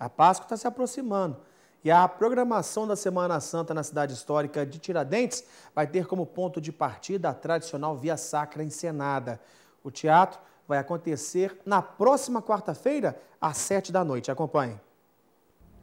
A Páscoa está se aproximando. E a programação da Semana Santa na cidade histórica de Tiradentes vai ter como ponto de partida a tradicional Via Sacra encenada. O teatro vai acontecer na próxima quarta-feira, às sete da noite. Acompanhe.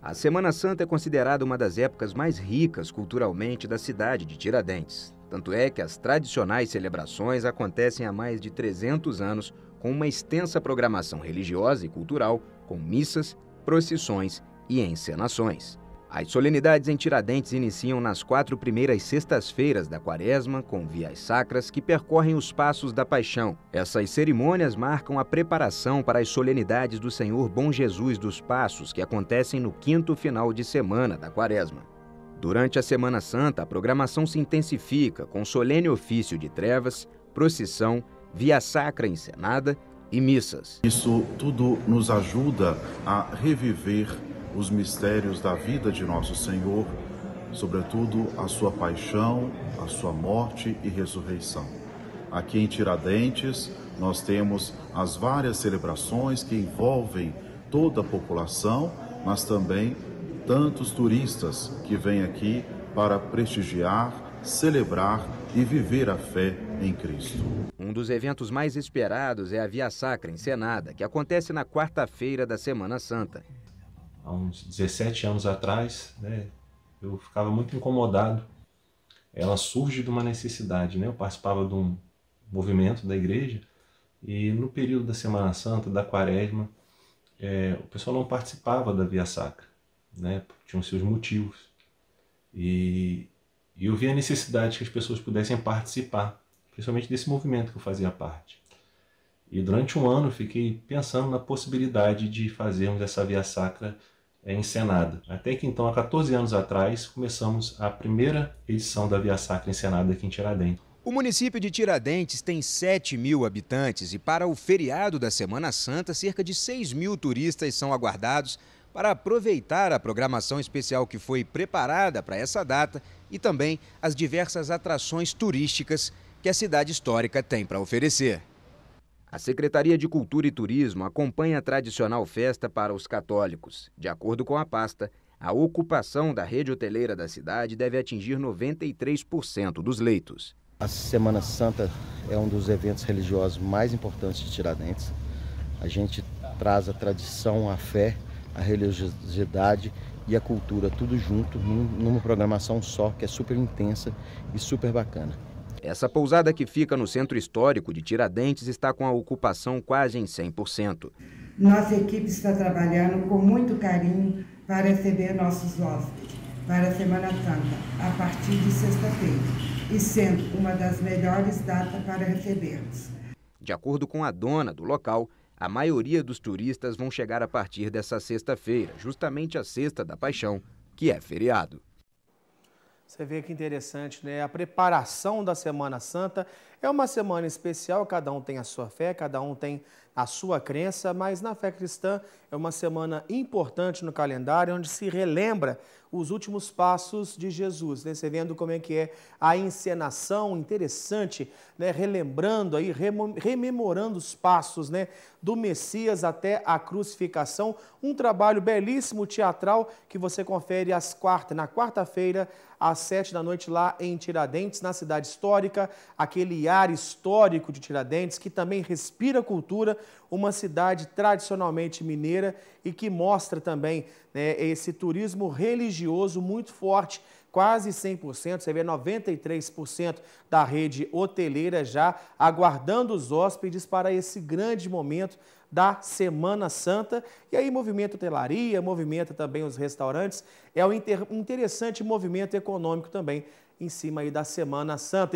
A Semana Santa é considerada uma das épocas mais ricas culturalmente da cidade de Tiradentes. Tanto é que as tradicionais celebrações acontecem há mais de 300 anos, com uma extensa programação religiosa e cultural, com missas procissões e encenações. As solenidades em Tiradentes iniciam nas quatro primeiras sextas-feiras da quaresma, com vias sacras que percorrem os passos da paixão. Essas cerimônias marcam a preparação para as solenidades do Senhor Bom Jesus dos Passos, que acontecem no quinto final de semana da quaresma. Durante a Semana Santa, a programação se intensifica com solene ofício de trevas, procissão, via sacra encenada e missas. Isso tudo nos ajuda a reviver os mistérios da vida de nosso Senhor, sobretudo a sua paixão, a sua morte e ressurreição. Aqui em Tiradentes, nós temos as várias celebrações que envolvem toda a população, mas também tantos turistas que vêm aqui para prestigiar celebrar e viver a fé em Cristo. Um dos eventos mais esperados é a Via Sacra em Senada, que acontece na quarta-feira da Semana Santa. Há uns 17 anos atrás, né, eu ficava muito incomodado. Ela surge de uma necessidade, né? Eu participava de um movimento da igreja e no período da Semana Santa, da Quaresma, é, o pessoal não participava da Via Sacra, né? Tinham seus motivos. E e eu vi a necessidade que as pessoas pudessem participar, principalmente desse movimento que eu fazia parte. E durante um ano fiquei pensando na possibilidade de fazermos essa via sacra é, encenada. Até que então, há 14 anos atrás, começamos a primeira edição da Via Sacra encenada aqui em Tiradentes. O município de Tiradentes tem 7 mil habitantes e, para o feriado da Semana Santa, cerca de 6 mil turistas são aguardados para aproveitar a programação especial que foi preparada para essa data e também as diversas atrações turísticas que a cidade histórica tem para oferecer. A Secretaria de Cultura e Turismo acompanha a tradicional festa para os católicos. De acordo com a pasta, a ocupação da rede hoteleira da cidade deve atingir 93% dos leitos. A Semana Santa é um dos eventos religiosos mais importantes de Tiradentes. A gente traz a tradição, a fé a religiosidade e a cultura, tudo junto num, numa programação só, que é super intensa e super bacana. Essa pousada que fica no centro histórico de Tiradentes está com a ocupação quase em 100%. Nossa equipe está trabalhando com muito carinho para receber nossos hóspedes para a Semana Santa, a partir de sexta-feira, e sendo uma das melhores datas para recebermos. De acordo com a dona do local, a maioria dos turistas vão chegar a partir dessa sexta-feira, justamente a sexta da Paixão, que é feriado. Você vê que interessante, né? A preparação da Semana Santa é uma semana especial, cada um tem a sua fé, cada um tem a sua crença, mas na fé cristã é uma semana importante no calendário, onde se relembra os últimos passos de Jesus, né? Você vendo como é que é a encenação interessante, né? Relembrando aí, rememorando os passos, né? Do Messias até a crucificação, um trabalho belíssimo teatral que você confere às quarta, na quarta-feira às sete da noite lá em Tiradentes, na cidade histórica, aquele familiar histórico de Tiradentes, que também respira cultura, uma cidade tradicionalmente mineira e que mostra também né, esse turismo religioso muito forte, quase 100%, você vê 93% da rede hoteleira já aguardando os hóspedes para esse grande momento da Semana Santa. E aí movimento hotelaria, movimenta também os restaurantes, é um interessante movimento econômico também em cima aí da Semana Santa. E